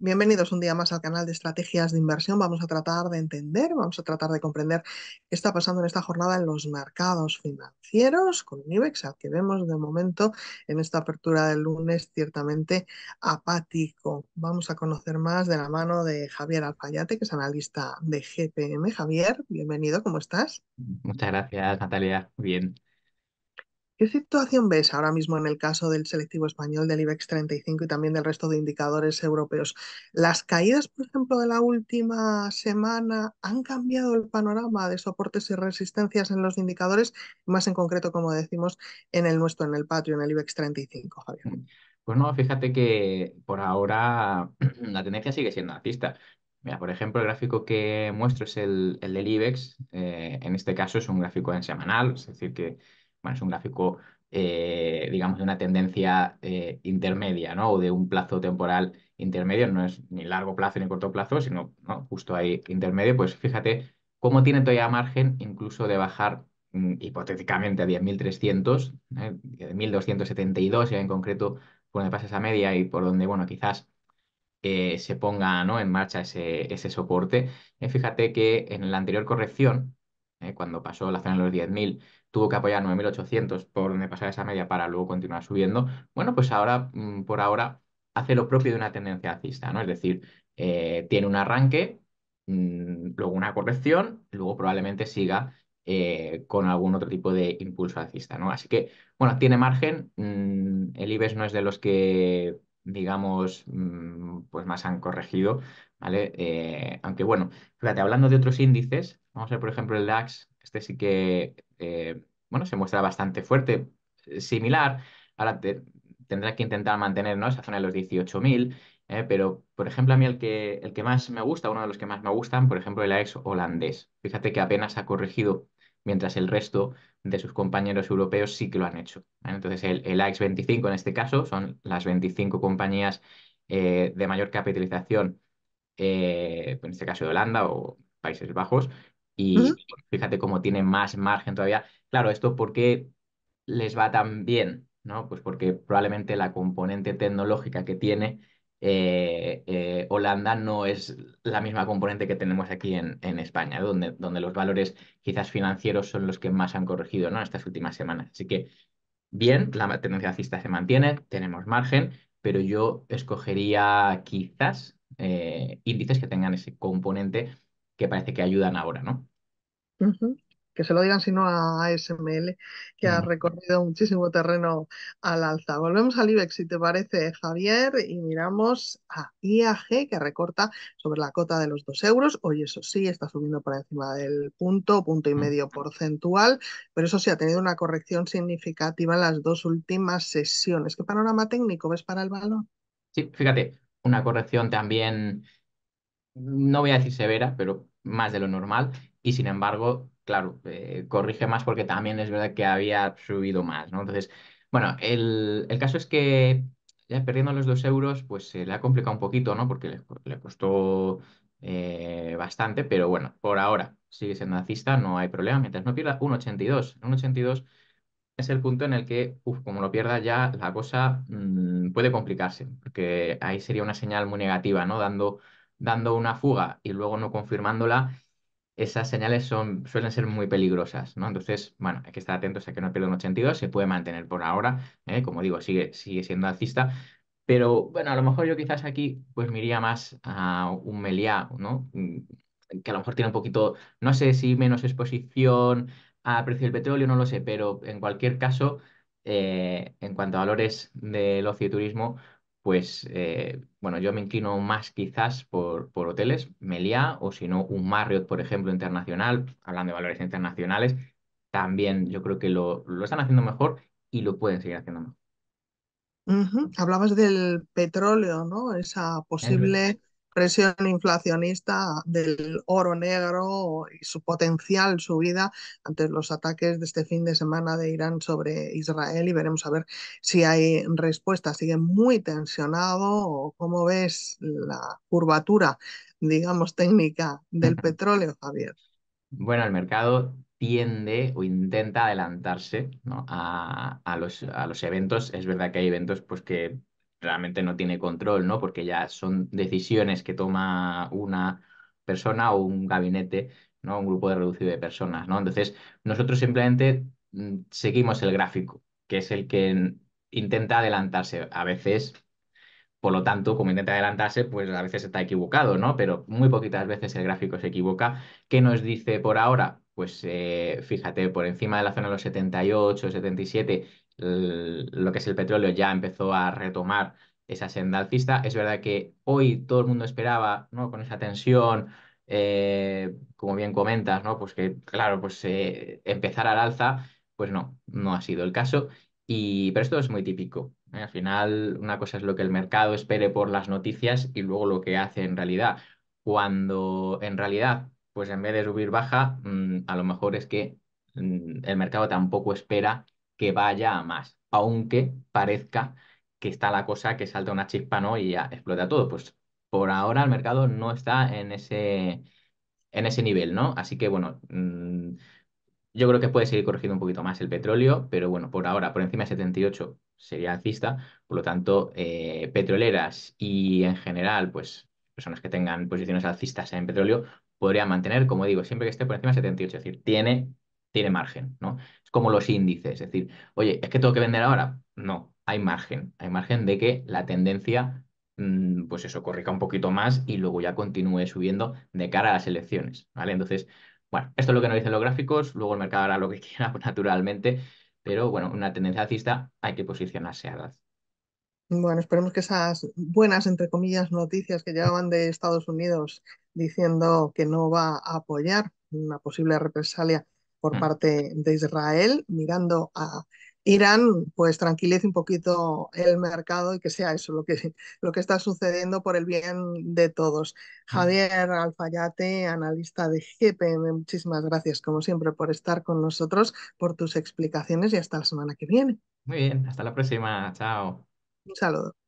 Bienvenidos un día más al canal de estrategias de inversión. Vamos a tratar de entender, vamos a tratar de comprender qué está pasando en esta jornada en los mercados financieros con el IBEX al que vemos de momento en esta apertura del lunes ciertamente apático. Vamos a conocer más de la mano de Javier Alfayate, que es analista de GPM. Javier, bienvenido, ¿cómo estás? Muchas gracias, Natalia. Bien. ¿Qué situación ves ahora mismo en el caso del selectivo español, del IBEX 35 y también del resto de indicadores europeos? ¿Las caídas, por ejemplo, de la última semana han cambiado el panorama de soportes y resistencias en los indicadores, más en concreto, como decimos, en el nuestro, en el patio, en el IBEX 35, Javier? Pues no, fíjate que por ahora la tendencia sigue siendo alcista. Mira, por ejemplo, el gráfico que muestro es el, del IBEX. Eh, en este caso es un gráfico en semanal, es decir, que bueno, es un gráfico, eh, digamos, de una tendencia eh, intermedia, ¿no? O de un plazo temporal intermedio, no es ni largo plazo ni corto plazo, sino justo ahí intermedio, pues fíjate cómo tiene todavía margen incluso de bajar mm, hipotéticamente a 10.300, eh, 10.272 ya en concreto, por donde pasa esa media y por donde, bueno, quizás eh, se ponga ¿no? en marcha ese, soporte. fíjate que en la anterior corrección, eh, cuando pasó la zona de los 10.000, tuvo que apoyar 9.800 por donde pasaba esa media para luego continuar subiendo. Bueno, pues ahora, mm, por ahora, hace lo propio de una tendencia alcista, ¿no? Es decir, eh, tiene un arranque, mm, luego una corrección, luego probablemente siga eh, con algún otro tipo de impulso alcista, ¿no? Así que, bueno, tiene margen. Mm, el IBEX no es de los que digamos, pues más han corregido, ¿vale? aunque bueno, fíjate, hablando de otros índices, Vamos a ver, por ejemplo, el DAX. Este sí que, eh, bueno, se muestra bastante fuerte. Eh, similar, ahora tendrá que intentar mantener esa zona de los 18.000, eh, pero, por ejemplo, a mí el que, el que más me gusta, uno de los que más me gustan, por ejemplo, el AEX holandés. Fíjate que apenas ha corregido, mientras el resto de sus compañeros europeos sí que lo han hecho. Entonces, el, el, AEX 25 en este caso son las 25 compañías de mayor capitalización, en este caso de Holanda o Países Bajos, y fíjate cómo tiene más margen todavía. Claro, esto porque les va tan bien, ¿no? Pues porque probablemente la componente tecnológica que tiene eh, eh, Holanda no es la misma componente que tenemos aquí en, España, donde, donde, los valores quizás financieros son los que más han corregido ¿no? estas últimas semanas. Así que bien, la tendencia alcista se mantiene, tenemos margen, pero yo escogería quizás eh, índices que tengan ese componente que parece que ayudan ahora, ¿no? Que se lo digan sino a ASML, que ha recorrido muchísimo terreno al alza. Volvemos al IBEX, si te parece, Javier, y miramos a IAG, que recorta sobre la cota de los dos euros. Hoy, eso sí, está subiendo por encima del punto, punto y medio porcentual, pero eso sí, ha tenido una corrección significativa en las dos últimas sesiones. ¿Qué panorama técnico ves para el balón? Sí, fíjate, una corrección también, no voy a decir severa, pero más de lo normal y sin embargo, claro, eh, corrige más porque también es verdad que había subido más, ¿no? Entonces, bueno, el, caso es que ya perdiendo los dos euros, pues se le ha complicado un poquito, ¿no? Porque le, costó eh, bastante, pero bueno, por ahora sigue siendo nazista, no hay problema, mientras no pierda 1,82. 1,82 es el punto en el que, uff, como lo pierda ya, la cosa mm, puede complicarse, porque ahí sería una señal muy negativa, ¿no? Dando dando una fuga y luego no confirmándola, esas señales son, suelen ser muy peligrosas, ¿no? Entonces, bueno, hay que estar atentos a que no pierda un 82, se puede mantener por ahora, ¿eh? como digo, sigue, sigue siendo alcista, pero bueno, a lo mejor yo quizás aquí pues miraría más a un Meliá, ¿no? Mm, que a lo mejor tiene un poquito, no sé si menos exposición a precio del petróleo, no lo sé, pero en cualquier caso, eh, en cuanto a valores del ocio y turismo, pues eh, bueno, yo me inclino más quizás por, por hoteles, Meliá, o si no, un Marriott, por ejemplo, internacional, hablando de valores internacionales, también yo creo que lo, están haciendo mejor y lo pueden seguir haciendo mejor. Hablabas del petróleo, ¿no? Esa posible presión inflacionista del oro negro y su potencial subida ante los ataques de este fin de semana de Irán sobre Israel y veremos a ver si hay respuesta. Sigue muy tensionado. o ¿Cómo ves la curvatura, digamos, técnica del petróleo, Javier? Bueno, el mercado tiende o intenta adelantarse a, los, a, los, eventos. Es verdad que hay eventos pues, que realmente no tiene control, ¿no? Porque ya son decisiones que toma una persona o un gabinete, ¿no? Un grupo de reducido de personas, ¿no? Entonces, nosotros simplemente mm, seguimos el gráfico, que es el que intenta adelantarse. A veces, por lo tanto, como intenta adelantarse, pues a veces está equivocado, ¿no? Pero muy poquitas veces el gráfico se equivoca. ¿Qué nos dice por ahora? Pues eh, fíjate, por encima de la zona de los 78, 77 Mm, lo que es el petróleo ya empezó a retomar esa senda alcista. Es verdad que hoy todo el mundo esperaba, ¿no? Con esa tensión, eh, como bien comentas, ¿no? Pues que, claro, pues eh, empezar al alza, pues no, no ha sido el caso. Y, pero esto es muy típico. ¿eh? Al final, una cosa es lo que el mercado espere por las noticias y luego lo que hace en realidad. Cuando en realidad, pues en vez de subir baja, mm, a lo mejor es que mm, el mercado tampoco espera que vaya a más, aunque parezca que está la cosa que salta una chispa, ¿no? Y ya explota todo. Pues por ahora el mercado no está en ese, en ese nivel, ¿no? Así que bueno, mm, yo creo que puede seguir corrigiendo un poquito más el petróleo, pero bueno, por ahora, por encima de 78 sería alcista, por lo tanto, eh, petroleras y en general, pues personas que tengan posiciones alcistas en petróleo podrían mantener, como digo, siempre que esté por encima de 78, es decir, tiene tiene margen, ¿no? Es como los índices, es decir, oye, ¿es que tengo que vender ahora? No, hay margen, hay margen de que la tendencia, mm, pues eso, corrija un poquito más y luego ya continúe subiendo de cara a las elecciones, ¿vale? Entonces, bueno, esto es lo que nos dicen los gráficos, luego el mercado hará lo que quiera, naturalmente, pero bueno, una tendencia alcista hay que posicionarse a las. Bueno, esperemos que esas buenas, entre comillas, noticias que llegaban de Estados Unidos diciendo que no va a apoyar una posible represalia por mm. parte de Israel, mirando a Irán, pues tranquilice un poquito el mercado y que sea eso lo que, lo que está sucediendo por el bien de todos. Mm. Javier Alfayate, analista de GPM, muchísimas gracias como siempre por estar con nosotros, por tus explicaciones y hasta la semana que viene. Muy bien, hasta la próxima, chao. Un saludo.